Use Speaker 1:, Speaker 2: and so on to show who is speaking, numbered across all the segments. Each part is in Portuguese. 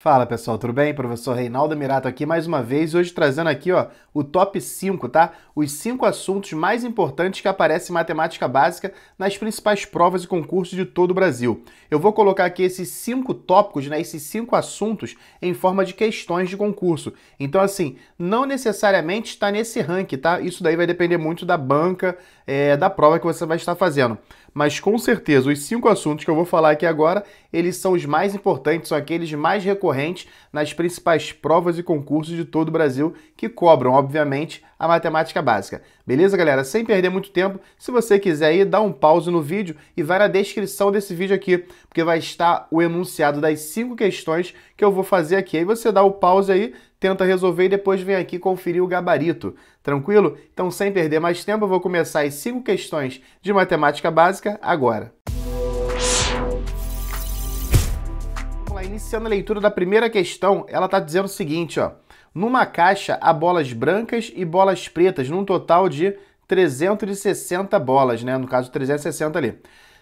Speaker 1: Fala pessoal, tudo bem? Professor Reinaldo Mirato aqui mais uma vez, hoje trazendo aqui ó, o top 5, tá? Os 5 assuntos mais importantes que aparecem em matemática básica nas principais provas e concursos de todo o Brasil. Eu vou colocar aqui esses 5 tópicos, né, esses 5 assuntos em forma de questões de concurso. Então assim, não necessariamente está nesse ranking, tá? Isso daí vai depender muito da banca, é, da prova que você vai estar fazendo mas com certeza os cinco assuntos que eu vou falar aqui agora, eles são os mais importantes, são aqueles mais recorrentes nas principais provas e concursos de todo o Brasil que cobram, obviamente, a matemática básica. Beleza, galera? Sem perder muito tempo, se você quiser aí, dá um pause no vídeo e vai na descrição desse vídeo aqui, porque vai estar o enunciado das cinco questões que eu vou fazer aqui. Aí você dá o pause aí, tenta resolver e depois vem aqui conferir o gabarito. Tranquilo? Então, sem perder mais tempo, eu vou começar as cinco questões de matemática básica agora. Vamos lá, iniciando a leitura da primeira questão, ela está dizendo o seguinte, ó. Numa caixa há bolas brancas e bolas pretas, num total de 360 bolas, né? No caso, 360 ali.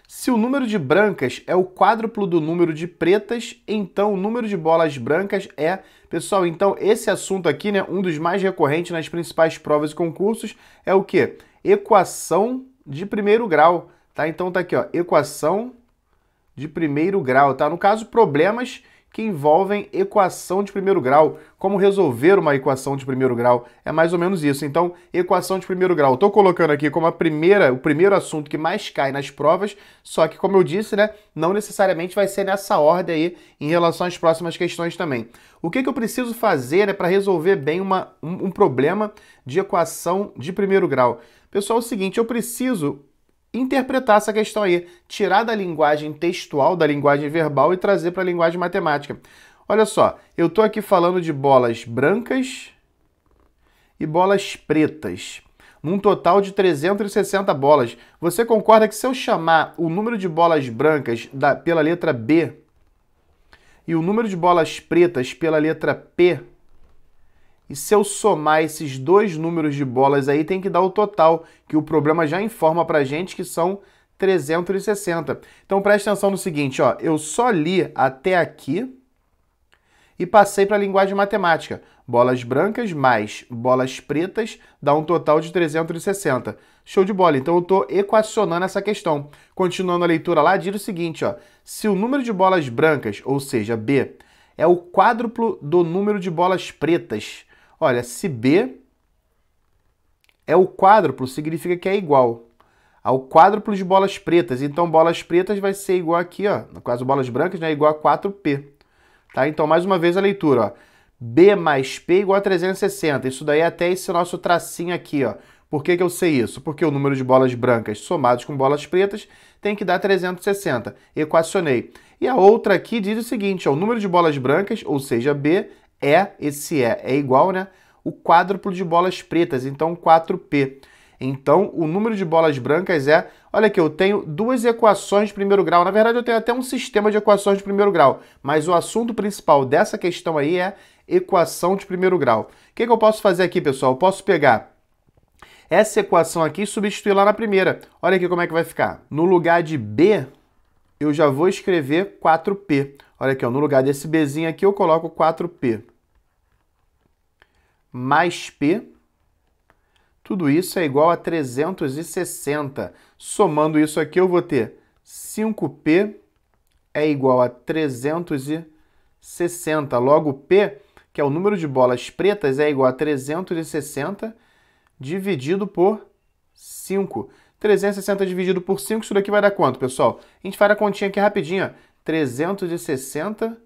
Speaker 1: Se o número de brancas é o quádruplo do número de pretas, então o número de bolas brancas é. Pessoal, então esse assunto aqui, né, um dos mais recorrentes nas principais provas e concursos é o quê? Equação de primeiro grau, tá? Então tá aqui, ó, equação de primeiro grau, tá? No caso, problemas que envolvem equação de primeiro grau, como resolver uma equação de primeiro grau. É mais ou menos isso. Então, equação de primeiro grau. Estou colocando aqui como a primeira, o primeiro assunto que mais cai nas provas, só que, como eu disse, né, não necessariamente vai ser nessa ordem aí em relação às próximas questões também. O que, que eu preciso fazer né, para resolver bem uma, um, um problema de equação de primeiro grau? Pessoal, é o seguinte, eu preciso interpretar essa questão aí, tirar da linguagem textual, da linguagem verbal e trazer para a linguagem matemática. Olha só, eu estou aqui falando de bolas brancas e bolas pretas, num total de 360 bolas. Você concorda que se eu chamar o número de bolas brancas da, pela letra B e o número de bolas pretas pela letra P, e se eu somar esses dois números de bolas aí, tem que dar o total, que o problema já informa pra gente que são 360. Então presta atenção no seguinte, ó, eu só li até aqui e passei para a linguagem matemática. Bolas brancas mais bolas pretas dá um total de 360. Show de bola. Então eu estou equacionando essa questão. Continuando a leitura lá, diz o seguinte, ó: se o número de bolas brancas, ou seja, B, é o quádruplo do número de bolas pretas, Olha, se B é o quádruplo, significa que é igual ao quádruplo de bolas pretas. Então, bolas pretas vai ser igual aqui, ó. No caso, bolas brancas, né? É igual a 4P. Tá? Então, mais uma vez a leitura, ó. B mais P é igual a 360. Isso daí é até esse nosso tracinho aqui, ó. Por que, que eu sei isso? Porque o número de bolas brancas somados com bolas pretas tem que dar 360. Equacionei. E a outra aqui diz o seguinte, ó, o número de bolas brancas, ou seja, B, é, esse é, é igual, né? O quádruplo de bolas pretas, então 4P. Então, o número de bolas brancas é... Olha aqui, eu tenho duas equações de primeiro grau. Na verdade, eu tenho até um sistema de equações de primeiro grau. Mas o assunto principal dessa questão aí é equação de primeiro grau. O que, que eu posso fazer aqui, pessoal? Eu posso pegar essa equação aqui e substituir lá na primeira. Olha aqui como é que vai ficar. No lugar de B, eu já vou escrever 4P. Olha aqui, ó, no lugar desse Bzinho aqui, eu coloco 4P. Mais P. Tudo isso é igual a 360. Somando isso aqui, eu vou ter 5P é igual a 360. Logo, P, que é o número de bolas pretas, é igual a 360 dividido por 5. 360 dividido por 5, isso daqui vai dar quanto, pessoal? A gente faz a continha aqui rapidinho. 360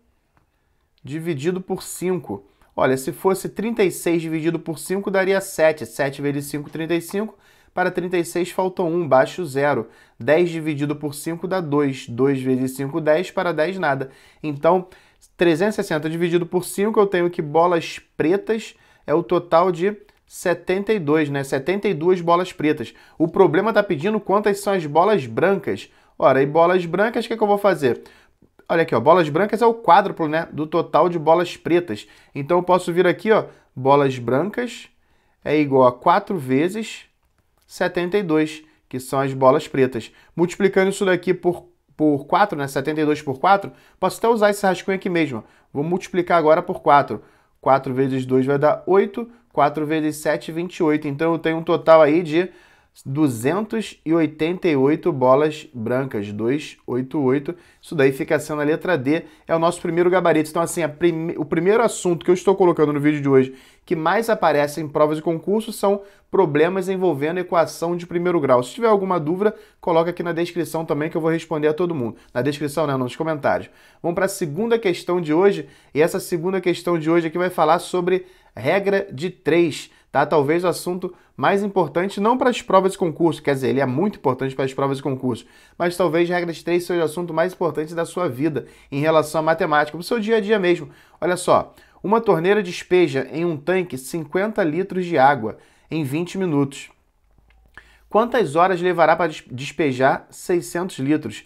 Speaker 1: dividido por 5. Olha, se fosse 36 dividido por 5, daria 7. 7 vezes 5, 35. Para 36, faltou 1, baixo 0. 10 dividido por 5 dá 2. 2 vezes 5, 10. Para 10, nada. Então, 360 dividido por 5, eu tenho que bolas pretas é o total de 72, né? 72 bolas pretas. O problema está pedindo quantas são as bolas brancas. Ora, e bolas brancas, o que, é que eu vou fazer? Olha aqui, ó, bolas brancas é o quádruplo né, do total de bolas pretas. Então eu posso vir aqui, ó, bolas brancas é igual a 4 vezes 72, que são as bolas pretas. Multiplicando isso daqui por, por 4, né, 72 por 4, posso até usar esse rascunho aqui mesmo. Vou multiplicar agora por 4. 4 vezes 2 vai dar 8, 4 vezes 7, 28. Então eu tenho um total aí de 288 bolas brancas, 288. Isso daí fica sendo a letra D, é o nosso primeiro gabarito. Então, assim, prime... o primeiro assunto que eu estou colocando no vídeo de hoje, que mais aparece em provas de concurso, são problemas envolvendo equação de primeiro grau. Se tiver alguma dúvida, coloca aqui na descrição também que eu vou responder a todo mundo. Na descrição, né? Nos comentários. Vamos para a segunda questão de hoje. E essa segunda questão de hoje aqui vai falar sobre regra de três, tá? Talvez o assunto mais importante, não para as provas de concurso, quer dizer, ele é muito importante para as provas de concurso, mas talvez regra de três seja o assunto mais importante da sua vida em relação à matemática, no o seu dia a dia mesmo. Olha só, uma torneira despeja em um tanque 50 litros de água em 20 minutos. Quantas horas levará para despejar 600 litros?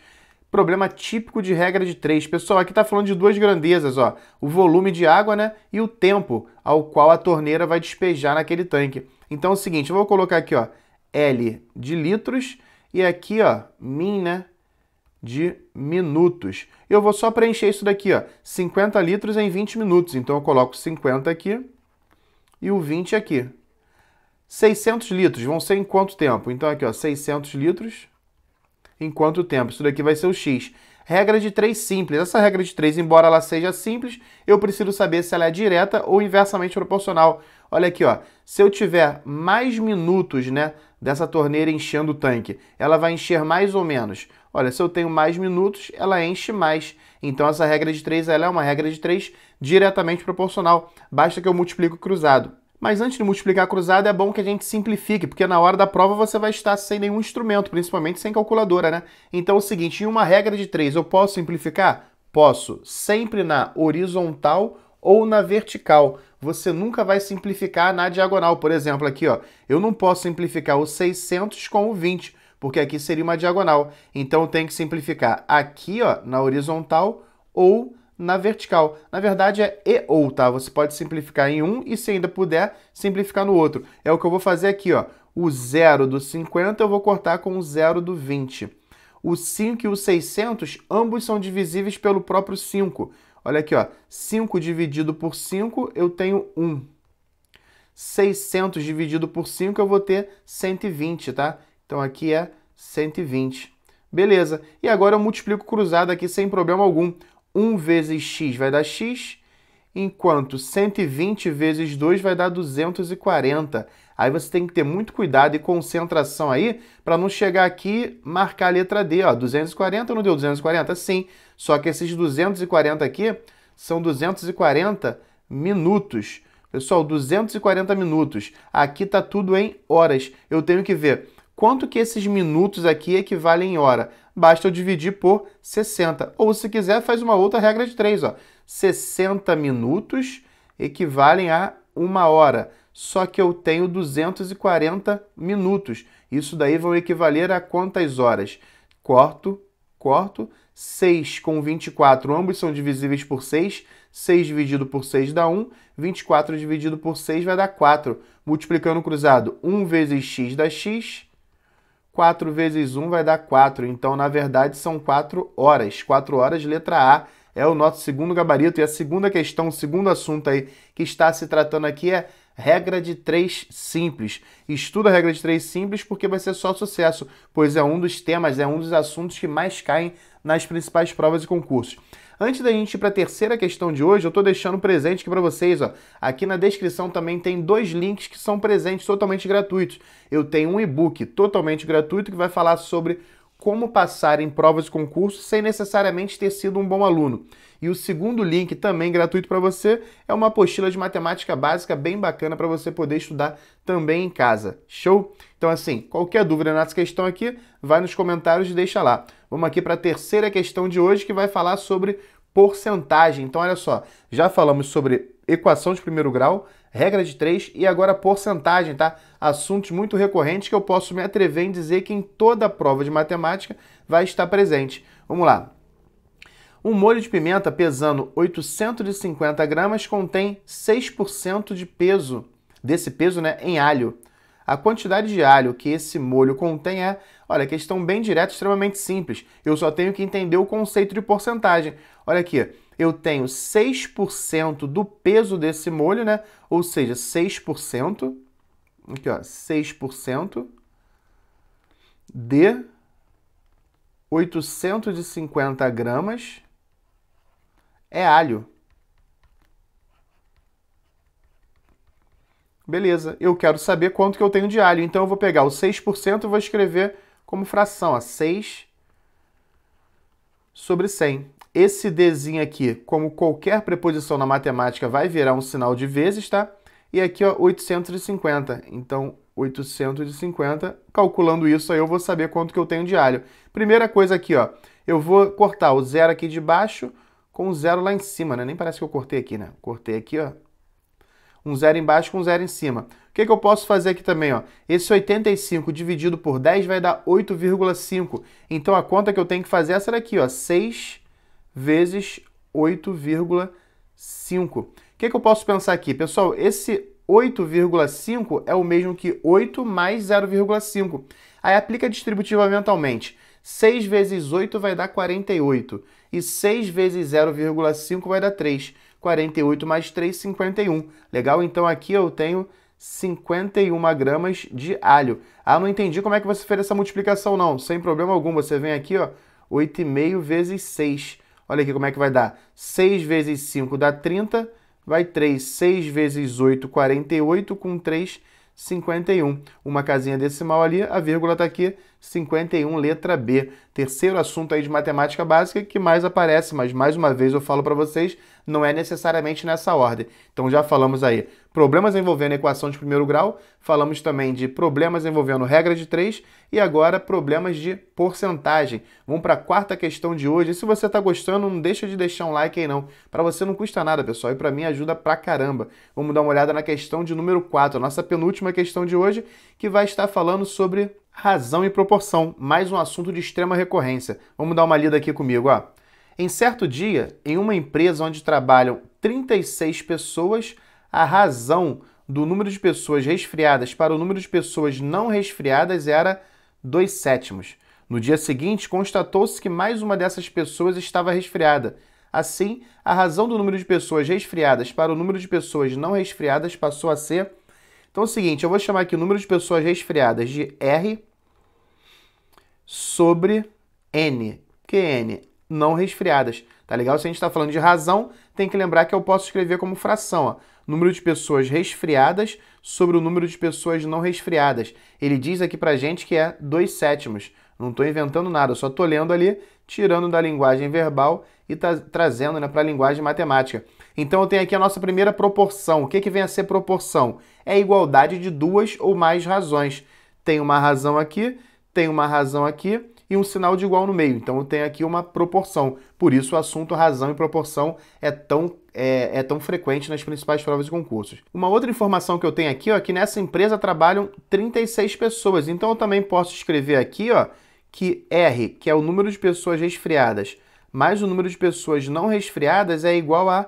Speaker 1: Problema típico de regra de três. Pessoal, aqui está falando de duas grandezas, ó. O volume de água, né? E o tempo ao qual a torneira vai despejar naquele tanque. Então é o seguinte, eu vou colocar aqui, ó, L de litros e aqui, ó, min, né? de minutos. Eu vou só preencher isso daqui, ó, 50 litros em 20 minutos. Então eu coloco 50 aqui e o 20 aqui. 600 litros vão ser em quanto tempo? Então aqui, ó, 600 litros em quanto tempo. Isso daqui vai ser o x. Regra de 3 simples. Essa regra de 3, embora ela seja simples, eu preciso saber se ela é direta ou inversamente proporcional. Olha aqui, ó. se eu tiver mais minutos né, dessa torneira enchendo o tanque, ela vai encher mais ou menos. Olha, se eu tenho mais minutos, ela enche mais. Então essa regra de 3 ela é uma regra de 3 diretamente proporcional. Basta que eu multiplique o cruzado. Mas antes de multiplicar cruzada é bom que a gente simplifique, porque na hora da prova você vai estar sem nenhum instrumento, principalmente sem calculadora, né? Então é o seguinte, em uma regra de três, eu posso simplificar? Posso, sempre na horizontal ou na vertical. Você nunca vai simplificar na diagonal. Por exemplo, aqui, ó, eu não posso simplificar o 600 com o 20, porque aqui seria uma diagonal. Então eu tenho que simplificar aqui, ó, na horizontal ou na vertical. Na verdade é e ou, tá? Você pode simplificar em um e se ainda puder, simplificar no outro. É o que eu vou fazer aqui, ó. O zero do 50 eu vou cortar com o zero do 20. O 5 e o 600, ambos são divisíveis pelo próprio 5. Olha aqui, ó. 5 dividido por 5, eu tenho 1. 600 dividido por 5, eu vou ter 120, tá? Então aqui é 120. Beleza. E agora eu multiplico cruzado aqui sem problema algum. 1 vezes x vai dar x, enquanto 120 vezes 2 vai dar 240. Aí você tem que ter muito cuidado e concentração aí para não chegar aqui marcar a letra D. Ó, 240 não deu 240? Sim. Só que esses 240 aqui são 240 minutos. Pessoal, 240 minutos. Aqui está tudo em horas. Eu tenho que ver quanto que esses minutos aqui equivalem em hora basta eu dividir por 60. Ou se quiser, faz uma outra regra de 3, 60 minutos equivalem a uma hora. Só que eu tenho 240 minutos. Isso daí vai equivaler a quantas horas? Corto, corto, 6 com 24, ambos são divisíveis por 6. 6 dividido por 6 dá 1, 24 dividido por 6 vai dar 4. Multiplicando cruzado, 1 vezes x dá x, 4 vezes 1 vai dar 4. Então, na verdade, são 4 horas. 4 horas, letra A, é o nosso segundo gabarito. E a segunda questão, o segundo assunto aí que está se tratando aqui é regra de três simples. Estuda a regra de três simples porque vai ser só sucesso, pois é um dos temas, é um dos assuntos que mais caem nas principais provas e concursos. Antes da gente ir para a terceira questão de hoje, eu estou deixando presente aqui para vocês. Ó. Aqui na descrição também tem dois links que são presentes totalmente gratuitos. Eu tenho um e-book totalmente gratuito que vai falar sobre como passar em provas de concurso sem necessariamente ter sido um bom aluno. E o segundo link, também gratuito para você, é uma apostila de matemática básica bem bacana para você poder estudar também em casa. Show? Então, assim, qualquer dúvida nessa questão aqui, vai nos comentários e deixa lá. Vamos aqui para a terceira questão de hoje que vai falar sobre porcentagem. Então, olha só, já falamos sobre equação de primeiro grau, regra de três e agora porcentagem, tá? Assuntos muito recorrentes que eu posso me atrever em dizer que em toda prova de matemática vai estar presente. Vamos lá. Um molho de pimenta pesando 850 gramas contém 6% de peso, desse peso né, em alho. A quantidade de alho que esse molho contém é Olha, questão bem direta, extremamente simples. Eu só tenho que entender o conceito de porcentagem. Olha aqui, eu tenho 6% do peso desse molho, né? Ou seja, 6%, aqui ó, 6% de 850 gramas é alho. Beleza, eu quero saber quanto que eu tenho de alho, então eu vou pegar o 6% e vou escrever como fração, ó, 6 sobre 100. Esse Dzinho aqui, como qualquer preposição na matemática, vai virar um sinal de vezes, tá? E aqui, ó, 850. Então, 850, calculando isso aí eu vou saber quanto que eu tenho de alho. Primeira coisa aqui, ó, eu vou cortar o zero aqui de baixo com o zero lá em cima, né? Nem parece que eu cortei aqui, né? Cortei aqui, ó, um zero embaixo com um zero em cima. O que, que eu posso fazer aqui também? Ó? Esse 85 dividido por 10 vai dar 8,5. Então a conta que eu tenho que fazer é essa daqui, ó, 6 vezes 8,5. O que, que eu posso pensar aqui? Pessoal, esse 8,5 é o mesmo que 8 mais 0,5. Aí aplica distributiva mentalmente. 6 vezes 8 vai dar 48. E 6 vezes 0,5 vai dar 3. 48 mais 3, 51. Legal? Então aqui eu tenho 51 gramas de alho. Ah, não entendi como é que você fez essa multiplicação, não. Sem problema algum, você vem aqui, ó, 8,5 vezes 6. Olha aqui como é que vai dar. 6 vezes 5 dá 30, vai 3. 6 vezes 8, 48, com 3, 51. Uma casinha decimal ali, a vírgula está aqui, 51, letra B. Terceiro assunto aí de matemática básica que mais aparece, mas mais uma vez eu falo para vocês, não é necessariamente nessa ordem. Então já falamos aí problemas envolvendo equação de primeiro grau, falamos também de problemas envolvendo regra de três e agora problemas de porcentagem. Vamos para a quarta questão de hoje. E se você está gostando, não deixa de deixar um like aí não. Para você não custa nada, pessoal, e para mim ajuda pra caramba. Vamos dar uma olhada na questão de número 4, a nossa penúltima questão de hoje, que vai estar falando sobre razão e proporção, mais um assunto de extrema recorrência. Vamos dar uma lida aqui comigo, ó. Em certo dia, em uma empresa onde trabalham 36 pessoas, a razão do número de pessoas resfriadas para o número de pessoas não resfriadas era 2 sétimos. No dia seguinte, constatou-se que mais uma dessas pessoas estava resfriada. Assim, a razão do número de pessoas resfriadas para o número de pessoas não resfriadas passou a ser então é o seguinte, eu vou chamar aqui o número de pessoas resfriadas de R sobre N. Que N? Não resfriadas. Tá legal? Se a gente está falando de razão, tem que lembrar que eu posso escrever como fração. Ó. Número de pessoas resfriadas sobre o número de pessoas não resfriadas. Ele diz aqui a gente que é 2 sétimos. Não estou inventando nada, só estou lendo ali, tirando da linguagem verbal e tá trazendo né, para a linguagem matemática. Então eu tenho aqui a nossa primeira proporção. O que, que vem a ser proporção? É a igualdade de duas ou mais razões. Tem uma razão aqui, tem uma razão aqui e um sinal de igual no meio. Então eu tenho aqui uma proporção. Por isso o assunto razão e proporção é tão, é, é tão frequente nas principais provas e concursos. Uma outra informação que eu tenho aqui ó, é que nessa empresa trabalham 36 pessoas. Então eu também posso escrever aqui ó, que R, que é o número de pessoas resfriadas, mais o número de pessoas não resfriadas é igual a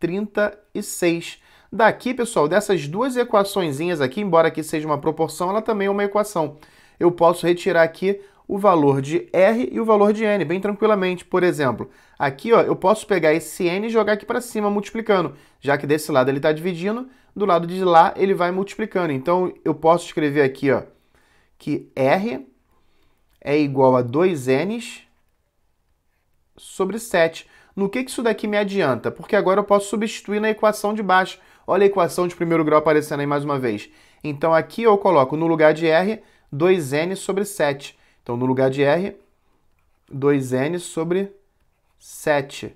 Speaker 1: 36. Daqui, pessoal, dessas duas equaçõezinhas aqui, embora aqui seja uma proporção, ela também é uma equação. Eu posso retirar aqui o valor de R e o valor de N, bem tranquilamente. Por exemplo, aqui ó, eu posso pegar esse N e jogar aqui para cima multiplicando, já que desse lado ele está dividindo, do lado de lá ele vai multiplicando. Então, eu posso escrever aqui ó, que R é igual a 2N sobre 7. No que, que isso daqui me adianta? Porque agora eu posso substituir na equação de baixo. Olha a equação de primeiro grau aparecendo aí mais uma vez. Então aqui eu coloco no lugar de R, 2n sobre 7. Então no lugar de R, 2n sobre 7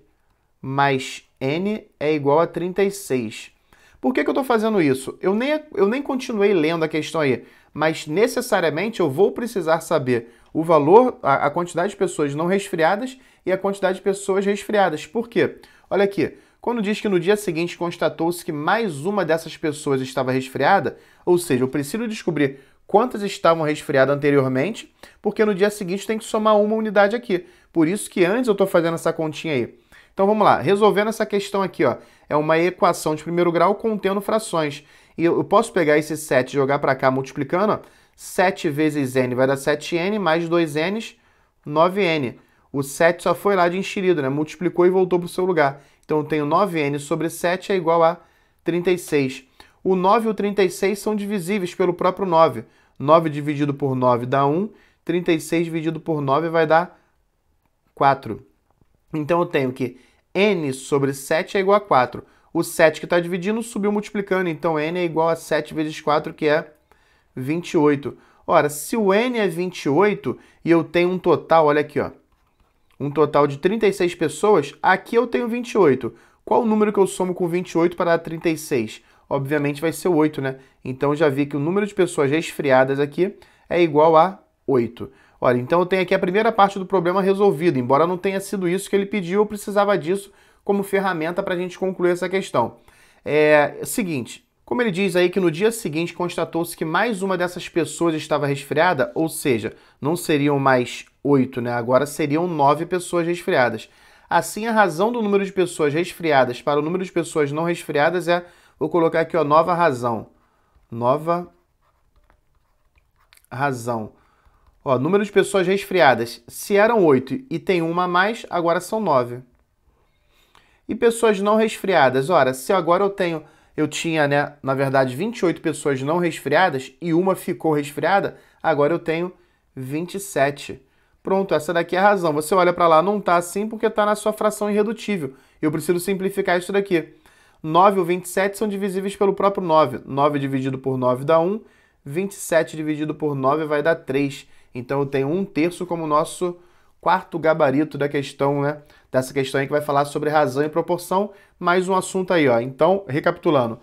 Speaker 1: mais n é igual a 36. Por que, que eu estou fazendo isso? Eu nem, eu nem continuei lendo a questão aí, mas necessariamente eu vou precisar saber o valor, a, a quantidade de pessoas não resfriadas e a quantidade de pessoas resfriadas. Por quê? Olha aqui, quando diz que no dia seguinte constatou-se que mais uma dessas pessoas estava resfriada, ou seja, eu preciso descobrir quantas estavam resfriadas anteriormente, porque no dia seguinte tem que somar uma unidade aqui. Por isso que antes eu estou fazendo essa continha aí. Então vamos lá, resolvendo essa questão aqui, ó, é uma equação de primeiro grau contendo frações. E eu posso pegar esse 7 e jogar para cá multiplicando, ó, 7 vezes n vai dar 7n, mais 2 n 9n. O 7 só foi lá de enxerido, né? Multiplicou e voltou para o seu lugar. Então eu tenho 9n sobre 7 é igual a 36. O 9 e o 36 são divisíveis pelo próprio 9. 9 dividido por 9 dá 1, 36 dividido por 9 vai dar 4. Então eu tenho que n sobre 7 é igual a 4. O 7 que está dividindo subiu multiplicando, então n é igual a 7 vezes 4, que é 28. Ora, se o N é 28 e eu tenho um total, olha aqui, ó, um total de 36 pessoas, aqui eu tenho 28. Qual o número que eu somo com 28 para dar 36? Obviamente vai ser 8, né? Então já vi que o número de pessoas resfriadas aqui é igual a 8. Olha, então eu tenho aqui a primeira parte do problema resolvida, embora não tenha sido isso que ele pediu, eu precisava disso como ferramenta para a gente concluir essa questão. É, é o seguinte, como ele diz aí que no dia seguinte constatou-se que mais uma dessas pessoas estava resfriada, ou seja, não seriam mais oito, né? Agora seriam nove pessoas resfriadas. Assim, a razão do número de pessoas resfriadas para o número de pessoas não resfriadas é, vou colocar aqui, ó, nova razão. Nova razão. Ó, número de pessoas resfriadas. Se eram oito e tem uma a mais, agora são nove. E pessoas não resfriadas. Ora, se agora eu tenho eu tinha, né, na verdade, 28 pessoas não resfriadas e uma ficou resfriada, agora eu tenho 27. Pronto, essa daqui é a razão. Você olha para lá, não está assim porque está na sua fração irredutível. Eu preciso simplificar isso daqui. 9 ou 27 são divisíveis pelo próprio 9. 9 dividido por 9 dá 1, 27 dividido por 9 vai dar 3. Então eu tenho 1 terço como nosso quarto gabarito da questão, né? Dessa questão aí que vai falar sobre razão e proporção, mais um assunto aí, ó. Então, recapitulando.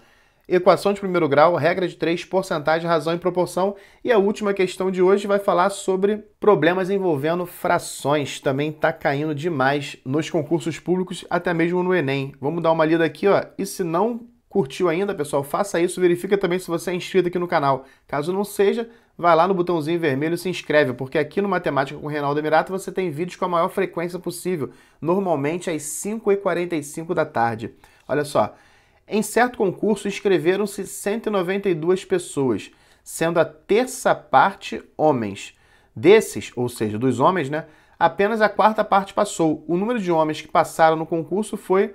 Speaker 1: Equação de primeiro grau, regra de três, porcentagem, razão e proporção. E a última questão de hoje vai falar sobre problemas envolvendo frações. Também tá caindo demais nos concursos públicos, até mesmo no Enem. Vamos dar uma lida aqui, ó. E se não curtiu ainda, pessoal, faça isso. Verifica também se você é inscrito aqui no canal. Caso não seja, vai lá no botãozinho vermelho e se inscreve, porque aqui no Matemática com Reinaldo Emirato você tem vídeos com a maior frequência possível, normalmente às 5h45 da tarde. Olha só, em certo concurso inscreveram-se 192 pessoas, sendo a terça parte homens. Desses, ou seja, dos homens, né? Apenas a quarta parte passou. O número de homens que passaram no concurso foi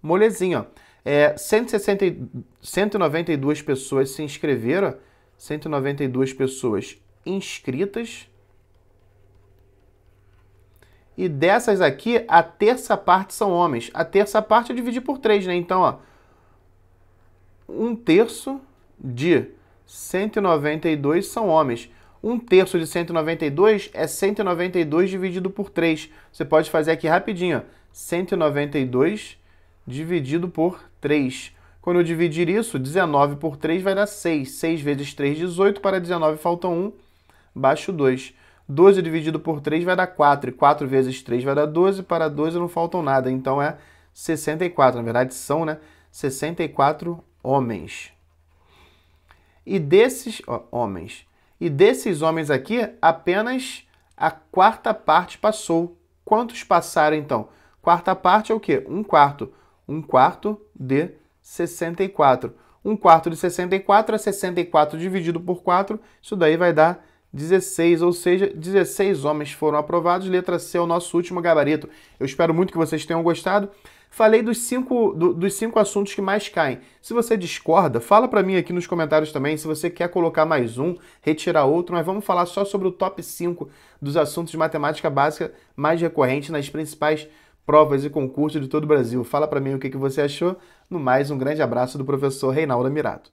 Speaker 1: molezinho, ó. É, 160, 192 pessoas se inscreveram, 192 pessoas inscritas. E dessas aqui, a terça parte são homens. A terça parte eu dividi por 3, né? Então, ó, um terço de 192 são homens. Um terço de 192 é 192 dividido por 3. Você pode fazer aqui rapidinho, ó. 192 dividido por 3. Quando eu dividir isso, 19 por 3 vai dar 6. 6 vezes 3, 18. Para 19 falta 1, baixo 2. 12 dividido por 3 vai dar 4. E 4 vezes 3 vai dar 12. Para 12 não faltam nada. Então é 64. Na verdade, são né, 64 homens. E desses ó, homens. E desses homens aqui, apenas a quarta parte passou. Quantos passaram então? Quarta parte é o quê? Um quarto. 1 quarto de 64. 1 quarto de 64 é 64 dividido por 4, isso daí vai dar 16, ou seja, 16 homens foram aprovados. Letra C é o nosso último gabarito. Eu espero muito que vocês tenham gostado. Falei dos cinco, do, dos cinco assuntos que mais caem. Se você discorda, fala para mim aqui nos comentários também. Se você quer colocar mais um, retirar outro, mas vamos falar só sobre o top 5 dos assuntos de matemática básica mais recorrentes nas principais provas e concursos de todo o Brasil. Fala para mim o que, que você achou. No mais, um grande abraço do professor Reinaldo Mirato.